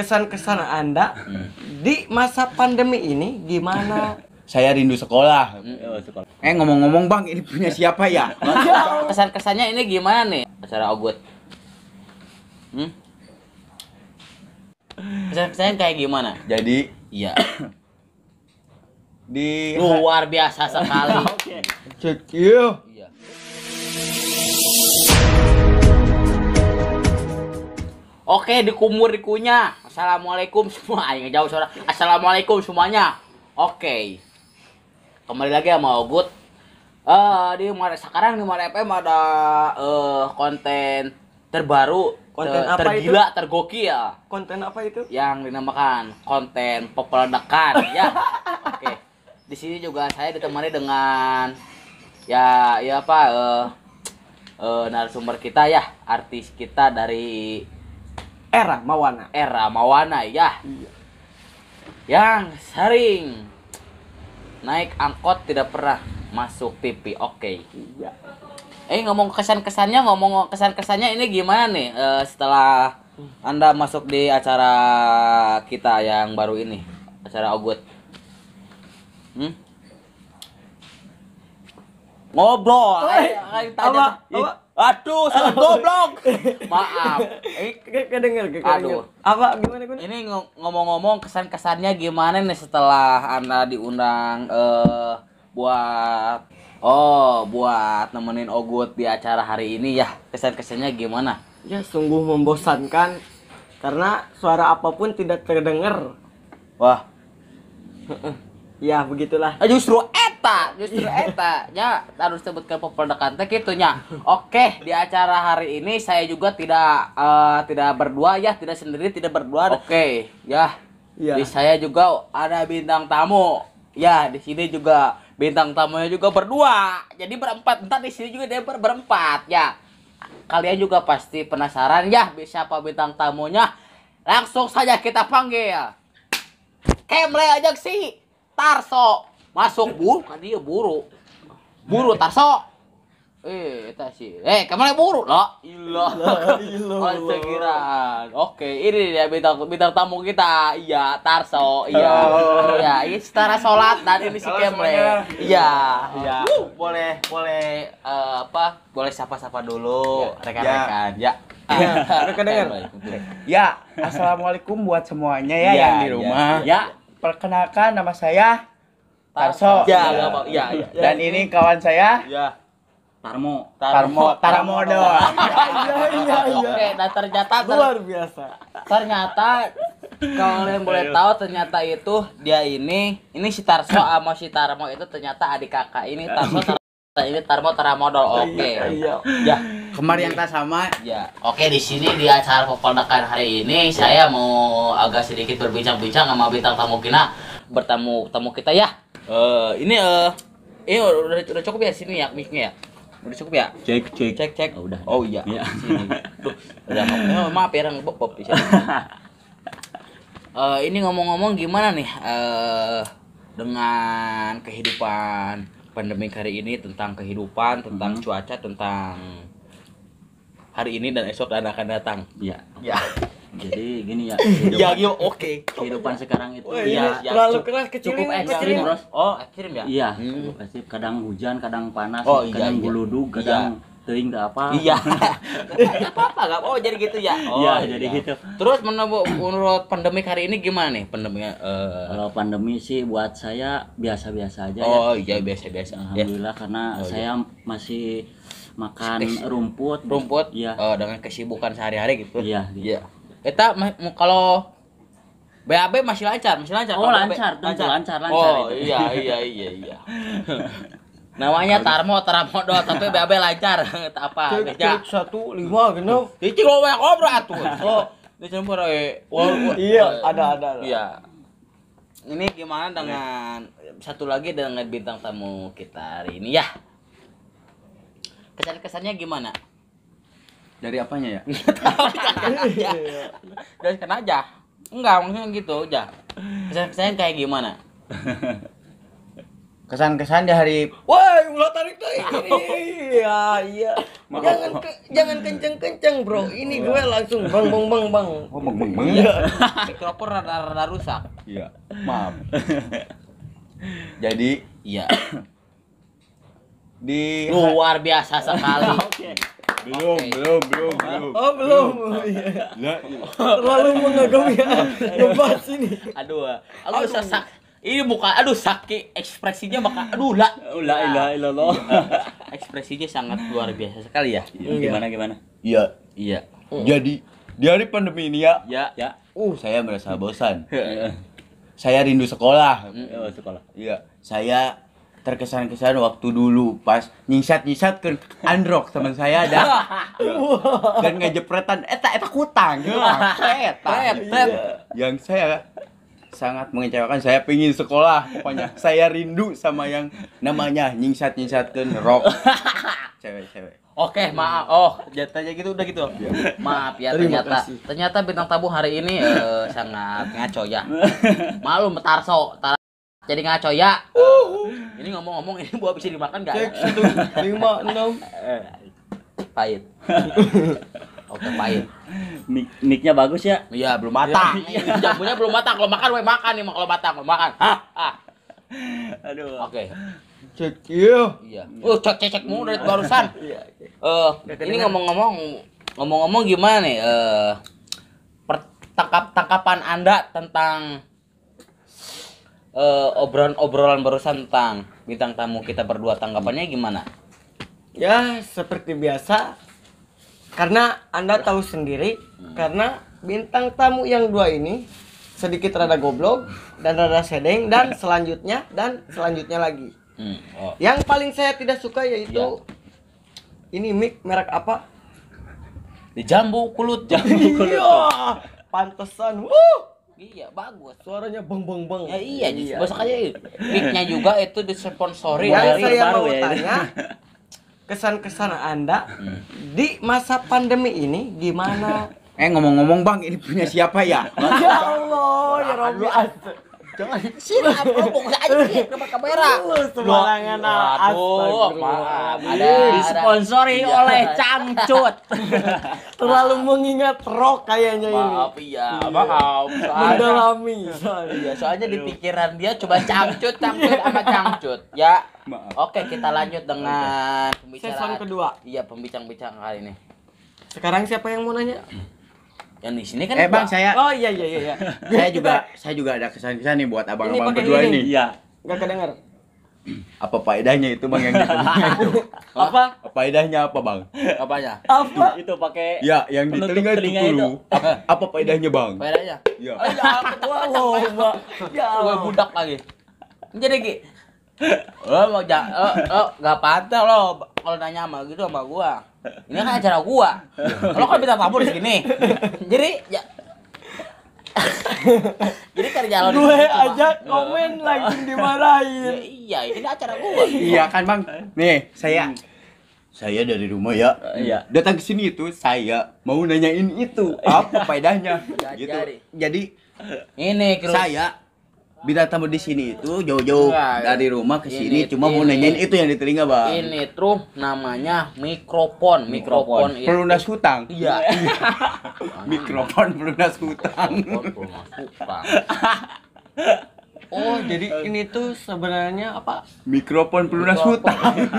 kesan-kesan Anda di masa pandemi ini gimana? Saya rindu oh, sekolah. Eh ngomong-ngomong Bang, ini punya siapa ya? Kesan-kesannya ini gimana nih? Acara obot. Hmm? Kesan-kesannya kayak gimana? Jadi, iya. di luar biasa sekali. Check you. Iya. Oke, dikumur dikunyah. Assalamualaikum semua. Ayo jauh suara. Assalamualaikum semuanya. Oke. Kembali lagi sama Ogut. Uh, di Mare, sekarang di Mare FM ada uh, konten terbaru konten ter, eh, apa tergila itu? tergoki ya konten apa itu yang dinamakan konten pepeledekan ya oke okay. di sini juga saya ditemani dengan ya ya apa uh, uh, narasumber kita ya artis kita dari Era Mawana. Era Mawana, ya. Iya. Yang sering naik angkot tidak pernah masuk TV. Oke. Okay. Iya. Eh ngomong kesan-kesannya, ngomong kesan-kesannya ini gimana nih uh, setelah Anda masuk di acara kita yang baru ini, acara Ogut. Hmm? Ngobrol. Oh, ayo, ayo, ayo, ayo. Aduh, salah goblok. Maaf. Eh, kedenger, Aduh. Apa gimana gue? Ini ngomong-ngomong kesan-kesannya gimana nih setelah Anda diundang eh buat oh, buat nemenin Ogut di acara hari ini ya. Kesan-kesannya gimana? Ya, sungguh membosankan karena suara apapun tidak terdengar. Wah. ya, begitulah. Eh, justru eh eta justru eta ya harus sebutkan pepeledekan teh gitu nya oke di acara hari ini saya juga tidak uh, tidak berdua ya tidak sendiri tidak berdua oke ya Ya. Di saya juga ada bintang tamu. Ya, di sini juga bintang tamunya juga berdua. Jadi berempat. Entar di sini juga dia ber berempat ya. Kalian juga pasti penasaran ya siapa bintang tamunya. Langsung saja kita panggil. Kemle aja sih. Tarso masuk bu kan dia buru buru tarso eh tasi eh kemana buru lo ilah ilah kira oke ini dia bintang bintang tamu kita iya tarso iya oh. iya ini setara sholat dan ini si kemle iya iya boleh boleh eh, apa boleh sapa-sapa dulu iya. rekan-rekan ya. Rekan-rekan. Ya, assalamualaikum buat semuanya ya, yang di rumah. Ya, perkenalkan nama saya Tarso. Ya, ya. apa. Ya, ya. Dan ini kawan saya. Ya. Tarmo. Tarmo, Tarmo doang. Iya, iya, iya, iya. Oke, dan nah, ternyata ter... luar biasa. Ternyata kalau yang boleh tahu ternyata itu dia ini ini si Tarso sama si Tarmo itu ternyata adik kakak ini Tarso ini Tarmo Taramodol. Oke. Okay. Iya, iya. Ya. Kemarin yang tak sama. Ya. Oke, di sini di acara Tarmo. hari ini saya mau agak sedikit berbincang-bincang sama bintang tamu kita bertemu tamu kita ya uh, ini uh, eh udah, udah cukup ya sini ya micnya ya udah cukup ya cek cek cek cek oh, udah oh iya ya. sini udah maaf, maaf ya orang pop di sini uh, ini ngomong-ngomong gimana nih uh, dengan kehidupan pandemi hari ini tentang kehidupan tentang hmm. cuaca tentang hari ini dan esok dan akan datang iya ya jadi gini ya ya gitu oke kehidupan sekarang itu oh, ya, ya terlalu keras kecil cukup ekstrim terus oh ekstrim ya iya hmm. cukup ekstrim kadang hujan kadang panas oh, iya, kadang iya. iya. kadang iya. teuing apa iya apa apa gak oh jadi gitu ya iya, oh iya, jadi iya. gitu terus menurut pandemi hari ini gimana nih pandeminya? uh... Eh? kalau pandemi sih buat saya biasa-biasa aja ya. oh ya. iya biasa-biasa ya. alhamdulillah ya. karena oh, iya. saya iya. masih makan rumput rumput ya oh, dengan kesibukan sehari-hari gitu iya iya. Gitu. Eta kalau BAB masih lancar, masih lancar. Oh, lancar, lancar. lancar, lancar. Oh, iya iya iya iya. Namanya Tarmo, Tarmo do, tapi BAB lancar. apa? Cek satu lima genap. Iki lo banyak obrak tuh. Oh, dicampur eh. Iya, eh, ada ada. Iya. Ini gimana dengan satu lagi dengan bintang tamu kita hari ini ya? Kesan-kesannya gimana? dari apanya ya iya, iya, iya. dari tahu aja enggak maksudnya gitu aja kesan-kesan kayak gimana kesan-kesan di hari wah ulah tarik tarik iya iya jangan ke, jangan kenceng kenceng bro ini gue langsung bang bang bang bang oh bang bang bang iya. mikrofon rada rada rusak iya maaf jadi iya di luar biasa sekali okay belum belum belum belum oh belum, belum. ya. terlalu iya. mengagumi ya ini aduh aduh sesak ini muka aduh sakit ekspresinya maka aduh lah la ilah ilah loh ekspresinya sangat luar biasa sekali ya iya. Iya. gimana gimana iya iya oh. jadi di hari pandemi ini ya ya ya uh saya merasa bosan saya rindu sekolah oh, sekolah iya saya terkesan-kesan waktu dulu pas nyisat-nyisat ke androk teman saya ada dan ngejepretan eta eh, eta kutang gitu ah, eta iya. yang saya sangat mengecewakan saya pingin sekolah pokoknya saya rindu sama yang namanya nyisat ke rock cewek-cewek oke hmm. maaf oh jatanya gitu udah gitu iya. maaf ya ternyata ternyata bintang tabu hari ini uh, sangat ngaco ya malu metarso tar jadi ngaco ya. ini ngomong-ngomong ini buah bisa dimakan gak? Cek satu lima enam. Eh, pahit. Oke pahit. Mik miknya bagus ya? Iya belum matang. Iya. Jambunya belum matang. Kalau makan, gue makan nih. Kalau matang, gue makan. Hah? Ah. Aduh. Oke. Cek iya. Iya. Oh, cek cek cek Mau dari barusan. Iya, iya. Eh, ini ngomong-ngomong ngomong-ngomong gimana nih? Eh, tangkap tangkapan Anda tentang uh, eh, obrolan-obrolan barusan tentang bintang tamu kita berdua tanggapannya gimana? Ya seperti biasa karena anda tahu sendiri hmm. karena bintang tamu yang dua ini sedikit rada goblok dan rada sedeng dan selanjutnya dan selanjutnya lagi. Hmm. Oh. Yang paling saya tidak suka yaitu ya. ini mic merek apa? Di jambu kulut, jambu iya, kulut. Iya, pantesan. Wuh Iya, bagus. Suaranya beng beng beng. Ya iya, iya. Masakannya iya. mic-nya juga itu disponsori Yang dari saya baru mau ya. tanya kesan-kesan Anda hmm. di masa pandemi ini gimana? eh ngomong-ngomong Bang, ini punya siapa ya? ya Allah, ya Rabbi. Jangan. Sini apa buka aja sih nomor kamera. Sembarangan ah. Aduh, maaf. Ada disponsori iya. oleh Cangcut. Terlalu mengingat rock kayaknya ini. Maaf iya, maaf. Iya. Mendalami. Iya, soalnya di pikiran dia coba Cangcut, Cangcut sama Cangcut. Ya. Oke, kita lanjut dengan pembicaraan. kedua. Iya, pembicaraan-pembicaraan kali ini. Sekarang siapa yang mau nanya? yang di sini kan eh bang saya oh iya iya iya, iya. saya juga saya juga ada kesan-kesan nih buat abang-abang berdua ini, iya nggak kedenger apa faedahnya itu bang yang itu apa apa faedahnya apa bang apanya apa itu, itu pakai ya yang di telinga, telinga itu, itu. apa, faedahnya bang faedahnya iya. Oh, iya, ya oh, ya wow mbak ya gue budak lagi jadi ki lo oh, mau jah oh, oh, pantas lo kalau nanya sama gitu sama gua ini kan acara gua kalau kan minta tamu di sini jadi ya jadi kerja lo gue aja komen lagi dimarahin ya, iya ini acara gua iya kan bang nih saya hmm. saya dari rumah ya eh, iya. datang ke sini itu saya mau nanyain itu apa faedahnya gitu jadi ini saya bila tamu di sini itu jauh-jauh iya, dari rumah ke sini cuma ini, mau nanyain itu yang di telinga, Bang. Ini tuh namanya mikrofon. Mikrofon. pelunas hutang. Iya. mikrofon pelunas hutang. oh, jadi ini tuh sebenarnya apa? Mikrofon pelunas hutang.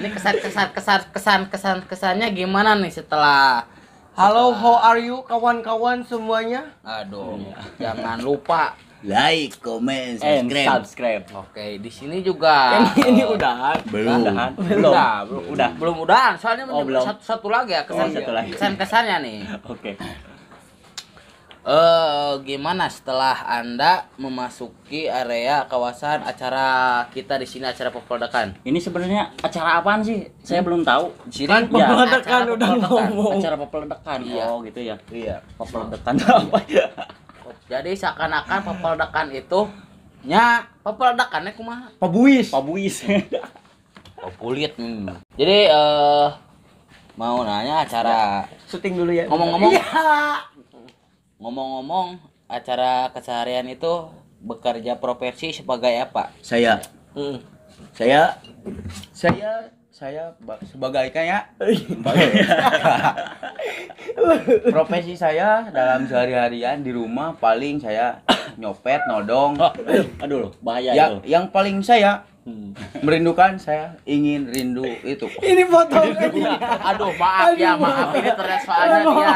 ini kesan kesan kesan kesan kesan kesannya gimana nih setelah Halo, how are you kawan-kawan semuanya? Aduh, jangan lupa like, comment, subscribe. And subscribe. Oke, di sini juga. ini, ini udahan. Belum. Udah, Belum. Udah, belum udah. Belum udahan. Soalnya oh, belum. Satu, satu lagi ya kesan oh, satu iya. lagi. Kesan-kesannya nih. Oke. Okay uh, gimana setelah anda memasuki area kawasan acara kita di sini acara pemprodukan ini sebenarnya acara apaan sih saya hmm? belum tahu sini kan iya, acara ya, udah ngomong acara pemprodukan iya. oh gitu ya iya oh, apa ya jadi seakan-akan pemprodukan itu nya pemprodukannya kumaha pabuis pabuis populit hmm. jadi uh, mau nanya acara syuting dulu ya ngomong-ngomong iya ngomong-ngomong acara keseharian itu bekerja profesi sebagai apa saya hmm. saya saya saya sebagai kayak profesi saya dalam sehari-harian di rumah paling saya nyopet nodong oh, aduh bahaya ya, yang paling saya Hmm. Merindukan saya ingin rindu itu. Ini foto ya. Aduh maaf aduh, ya maaf ini terlihat soalnya dia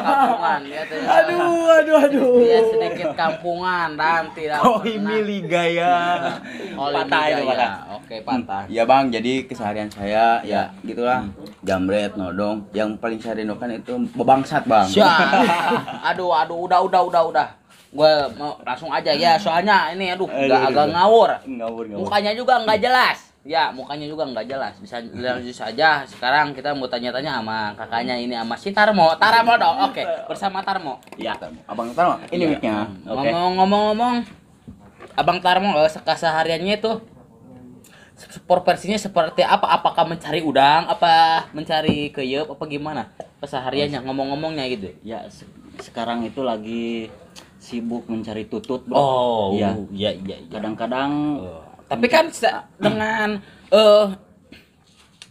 kampungan ya Aduh aduh aduh. Dia sedikit kampungan dan tidak. Oh ini gaya. Oh patah itu patah. Oke patah. Hmm. Ya bang jadi keseharian saya ya. ya, gitulah hmm. jamret nodong yang paling saya rindukan itu bebangsat bang. aduh aduh udah udah udah udah gue mau langsung aja ya soalnya ini aduh nggak agak ngawur. ngawur ngawur mukanya juga nggak jelas ya mukanya juga nggak jelas bisa lanjut saja sekarang kita mau tanya-tanya sama kakaknya ini sama si Tarmo Tarmo dong oke okay. bersama Tarmo ya Tarmo abang Tarmo ini ya. mic ngomong ngomong-ngomong abang Tarmo eh, kesehariannya itu sport versinya seperti apa apakah mencari udang apa mencari keyup apa gimana kesehariannya ngomong-ngomongnya gitu ya sekarang itu lagi sibuk mencari tutut bro. oh ya iya iya ya. kadang-kadang oh. tapi kan ah. dengan uh,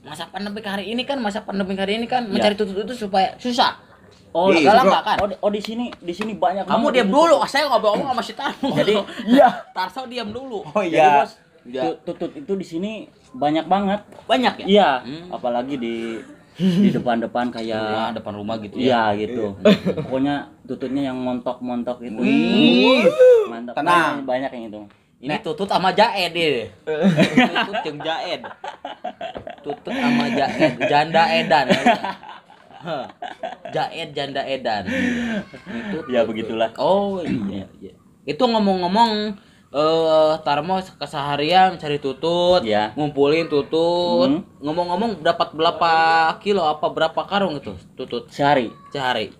masa pandemi hari ini kan masa pandemi hari ini kan ya. mencari tutut itu supaya susah Oh, Ih, lama kan? Oh, di, oh, di sini di sini banyak. Kamu diam dulu, saya ngobrol ngomong sama si Tarso. Jadi, iya. Tarso diam dulu. Oh iya. ya. tutut itu di sini banyak banget. Banyak ya? Iya, hmm. apalagi di di depan-depan kayak rumah, iya, depan rumah gitu ya. ya gitu. Iya. Pokoknya tututnya yang montok-montok itu. mantap. Tenang. Banyak, banyak yang itu. Ini Nek. tutut sama Jaed deh. tutut yang Jaed. Tutut sama Jaed, janda edan. Jaed janda edan. Itu ya begitulah. Oh iya iya. Itu ngomong-ngomong uh, eh, Tarmo keseharian cari tutut, ya. ngumpulin tutut. hmm Ngomong-ngomong dapat berapa kilo apa berapa karung itu tutut? Sehari. Sehari.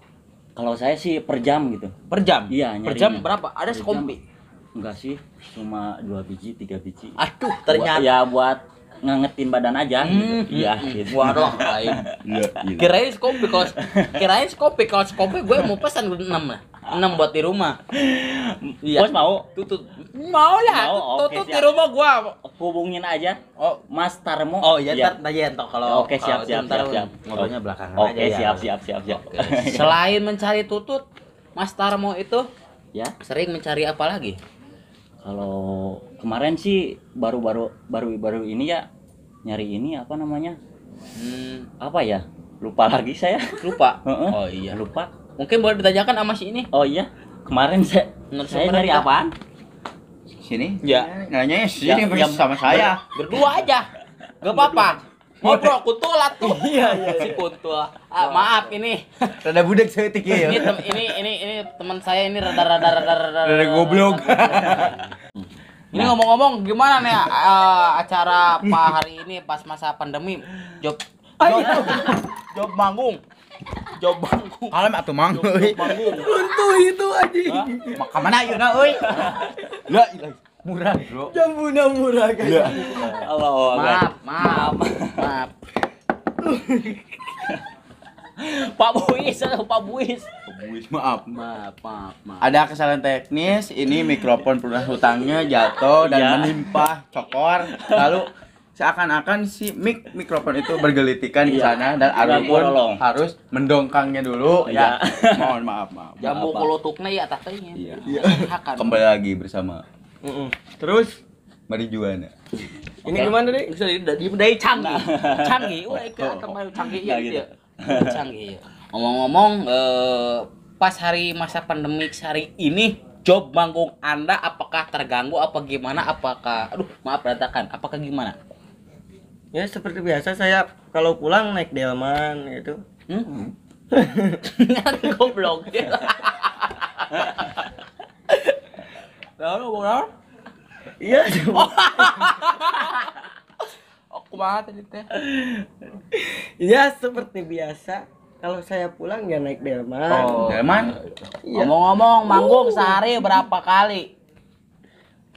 Kalau saya sih per jam gitu. Per jam? Iya. Per jam berapa? Ada per sekompi? Jam, enggak sih, cuma dua biji, tiga biji. Aduh, ternyata. ya buat ngangetin badan aja hmm. gitu. Hmm, iya, hmm. gitu. Waduh, lain. Iya, kirain sekompi, kalau kirain sekompi kalau sekompi gue mau pesan enam lah enam buat di rumah iya. bos mau tutut mau lah ya, mau, tutut okay, di rumah gua hubungin aja oh mas Tarmo oh iya ya. tanya entok kalau oke ya. siap siap siap siap ngobrolnya belakangan aja oke siap siap siap siap selain mencari tutut mas Tarmo itu ya sering mencari apa lagi kalau kemarin sih baru-baru baru-baru ini ya nyari ini apa namanya hmm. apa ya lupa lagi saya lupa oh iya lupa Mungkin boleh ditanyakan sama si ini. Oh iya, kemarin saya Menurut saya dari kita. apaan? Sini. Ya. Nanya ya, sini ya, ya, sama saya. berdua aja. Gak apa-apa. Ngobrol kutulat tuh. Iya, iya, iya. Si kuntul. Ah, maaf ini. Rada budak saya tiki ya. Ini ini ini ini teman saya ini rada rada rada rada. Rada goblok. Ini nah. ngomong-ngomong gimana nih uh, acara Pak hari ini pas masa pandemi? Job ah, job, iya. job manggung. Jobangku. Kalem atau mang untuk itu aja, makam mana yuk na, oi ilaha murah bro jambu jambuna murah kan ya. Allah maaf maaf maaf Pak Buis, eh, Pak Buis. Pak Buis, maaf. Maaf, maaf, maaf. Ada kesalahan teknis, ini mikrofon pernah hutangnya jatuh dan ya. menimpa cokor. Lalu seakan-akan si mik mikrofon itu bergelitikan di iya. sana dan iya, Arum pun harus mendongkangnya dulu ya. Iya. Mohon maaf, maaf. Jambu kulutuknya ya tatanya. Iya. Kembali lagi bersama. Terus Mari Juana. Ini gimana nih? Bisa dari dari canggih. Nah. Canggih, wah itu teman oh. canggih ya gitu. Canggih ya. Ngomong-ngomong eh, pas hari masa pandemik hari ini job manggung Anda apakah terganggu apa gimana apakah aduh maaf berantakan apakah gimana ya seperti biasa saya kalau pulang naik delman gitu hmm. hmm. goblok lalu ngomong apa iya aku oh. oh, mah tadi teh ya seperti biasa kalau saya pulang ya naik delman oh, delman ya. ngomong-ngomong uh. manggung uh. sehari berapa kali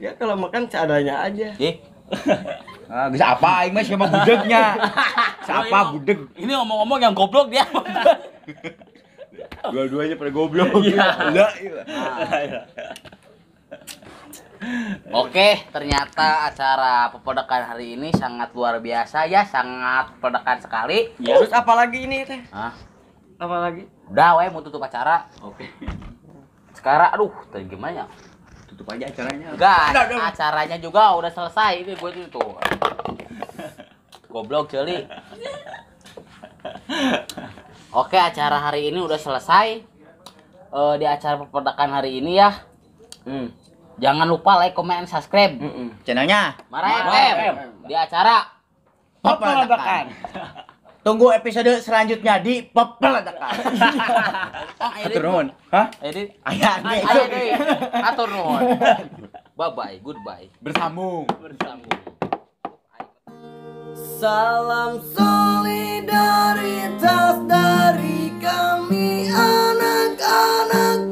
ya kalau makan seadanya aja eh Ah, apa aing mah siapa budegnya. Siapa budeg? Ini omong-omong yang goblok dia. Dua-duanya pada goblok. Iya. iya. Oke, ternyata acara pepodokan hari ini sangat luar biasa ya, sangat pepodokan sekali. Ya. apa lagi ini teh? Hah? Apalagi? Udah, we mau tutup acara. Oke. Sekarang aduh, tadi ya? tutup aja acaranya. Enggak, acaranya juga udah selesai ini gue itu tuh. Goblok jeli. Oke, acara hari ini udah selesai. E, di acara pemberdakan hari ini ya. Hmm. Jangan lupa like, comment, subscribe. Mm -mm. Channelnya Marah FM. Ya, ya, di acara Pemberdakan. Tunggu episode selanjutnya di Pepel Tekan. Ah, Atur nuhun. Hah? Jadi aya deui. Atur nuhun. Bye bye, goodbye. Bersambung. Bersambung. Salam solidaritas dari kami anak-anak